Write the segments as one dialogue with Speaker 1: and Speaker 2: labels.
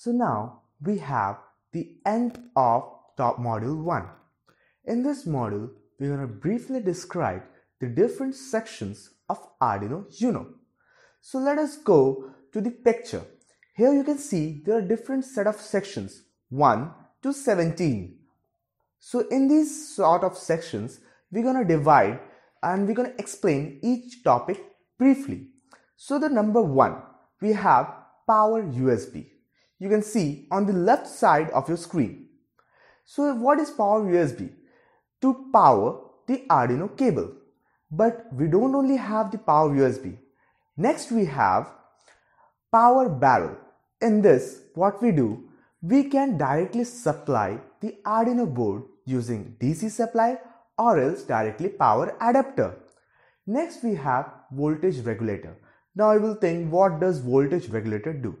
Speaker 1: So now we have the end of top module 1. In this module, we're going to briefly describe the different sections of Arduino Uno. So let us go to the picture. Here you can see there are different set of sections 1 to 17. So in these sort of sections, we're going to divide and we're going to explain each topic briefly. So the number 1, we have power USB you can see on the left side of your screen. So what is power USB? To power the Arduino cable. But we don't only have the power USB. Next we have power barrel. In this what we do, we can directly supply the Arduino board using DC supply or else directly power adapter. Next we have voltage regulator. Now I will think what does voltage regulator do?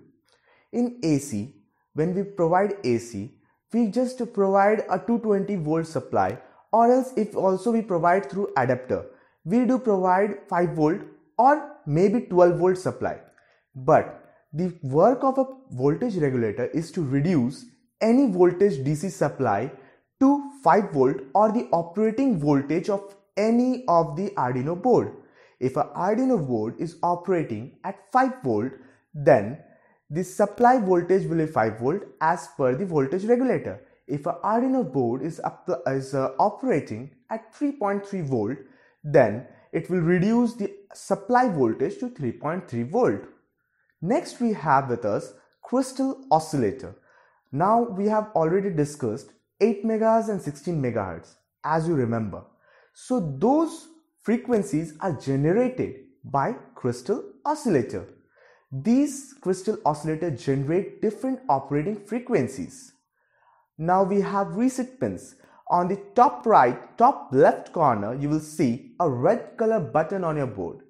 Speaker 1: in AC, when we provide AC, we just provide a 220 volt supply or else if also we provide through adapter, we do provide 5 volt or maybe 12 volt supply. But the work of a voltage regulator is to reduce any voltage DC supply to 5 volt or the operating voltage of any of the Arduino board. If an Arduino board is operating at 5 volt, then the supply voltage will be 5 volt as per the voltage regulator. If a Arduino board is, up, is uh, operating at 3.3 volt, then it will reduce the supply voltage to 3.3 volt. Next we have with us crystal oscillator. Now we have already discussed 8 megahertz and 16 megahertz as you remember. So those frequencies are generated by crystal oscillator. These crystal oscillators generate different operating frequencies. Now we have reset pins. On the top right, top left corner, you will see a red color button on your board.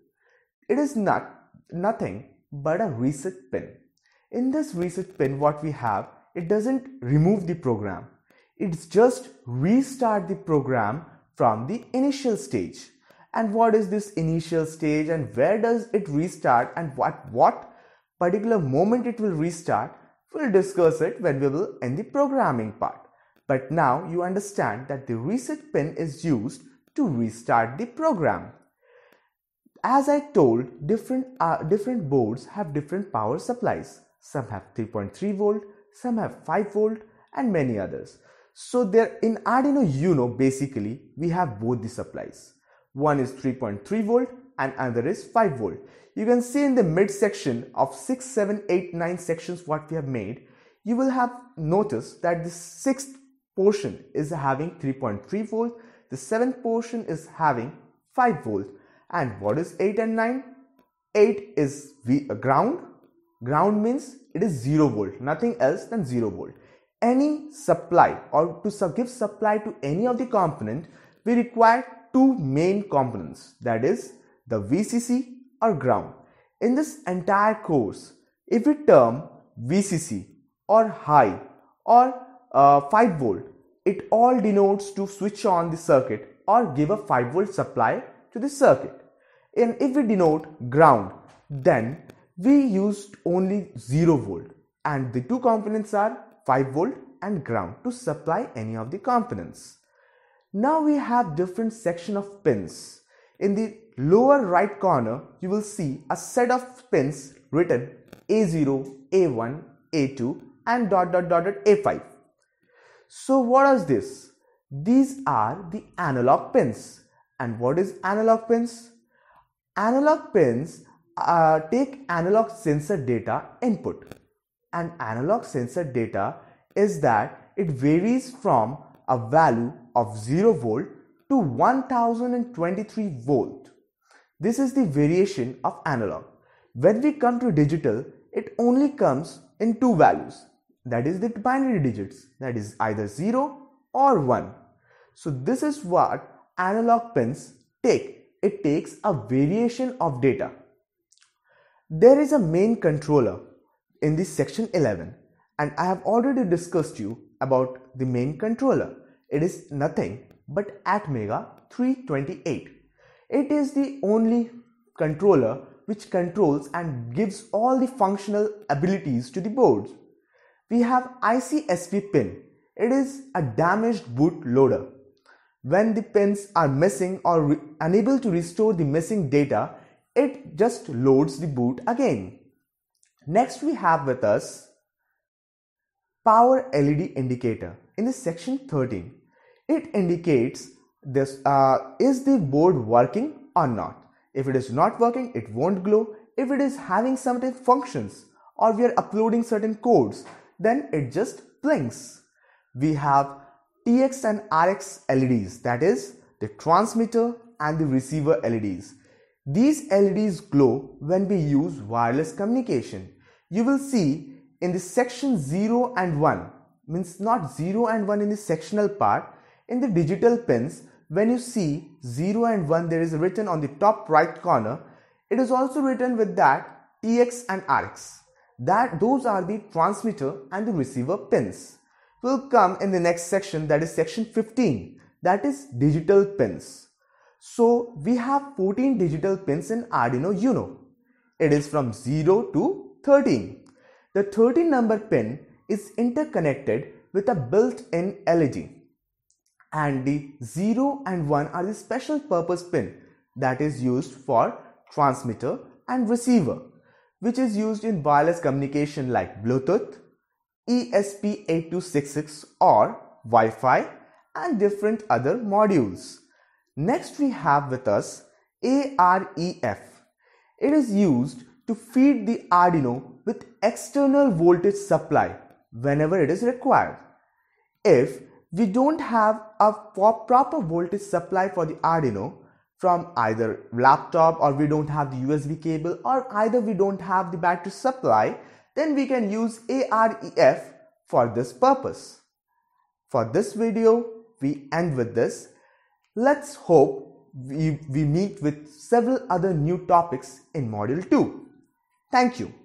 Speaker 1: It is not nothing but a reset pin. In this reset pin, what we have, it doesn't remove the program. It's just restart the program from the initial stage and what is this initial stage and where does it restart and what what particular moment it will restart, we'll discuss it when we will end the programming part. But now you understand that the reset pin is used to restart the program. As I told, different, uh, different boards have different power supplies. Some have 3.3 volt, some have 5 volt and many others. So there in Arduino Uno basically we have both the supplies. One is 3.3 volt and another is 5 volt. You can see in the mid section of 6, 7, 8, 9 sections what we have made, you will have noticed that the sixth portion is having 3.3 volt, the seventh portion is having 5 volt. And what is 8 and 9? 8 is v uh, ground. Ground means it is 0 volt, nothing else than 0 volt. Any supply or to give supply to any of the component, we require two main components that is the VCC or ground. In this entire course, if we term VCC or high or uh, 5 volt, it all denotes to switch on the circuit or give a 5 volt supply to the circuit. And if we denote ground, then we used only 0 volt and the two components are 5 volt and ground to supply any of the components. Now we have different section of pins. In the lower right corner you will see a set of pins written A0, A1, A2 and dot dot dot, dot A5. So what is this? These are the analog pins. And what is analog pins? Analog pins uh, take analog sensor data input. And analog sensor data is that it varies from a value of 0 volt to 1023 volt. This is the variation of analog. When we come to digital, it only comes in two values that is the binary digits that is either 0 or 1. So this is what analog pins take. It takes a variation of data. There is a main controller in this section 11 and I have already discussed you about the main controller. It is nothing but Atmega 328. It is the only controller which controls and gives all the functional abilities to the board. We have ICSP pin. It is a damaged boot loader. When the pins are missing or re- unable to restore the missing data, it just loads the boot again. Next we have with us power LED indicator in the section 13. It indicates this uh, is the board working or not if it is not working it won't glow if it is having certain functions or we are uploading certain codes then it just blinks we have tx and rx leds that is the transmitter and the receiver leds these leds glow when we use wireless communication you will see in the section 0 and 1 means not 0 and 1 in the sectional part in the digital pins when you see 0 and 1 there is written on the top right corner, it is also written with that TX and RX. That those are the transmitter and the receiver pins. Will come in the next section that is section 15 that is digital pins. So we have 14 digital pins in Arduino Uno. It is from 0 to 13. The 13 number pin is interconnected with a built-in LED and the 0 and 1 are the special purpose pin that is used for transmitter and receiver which is used in wireless communication like Bluetooth, ESP8266 or Wi-Fi and different other modules. Next we have with us AREF. It is used to feed the Arduino with external voltage supply whenever it is required. If we don't have a proper voltage supply for the Arduino from either laptop or we don't have the USB cable or either we don't have the battery supply, then we can use AREF for this purpose. For this video, we end with this. Let's hope we, we meet with several other new topics in Module 2. Thank you.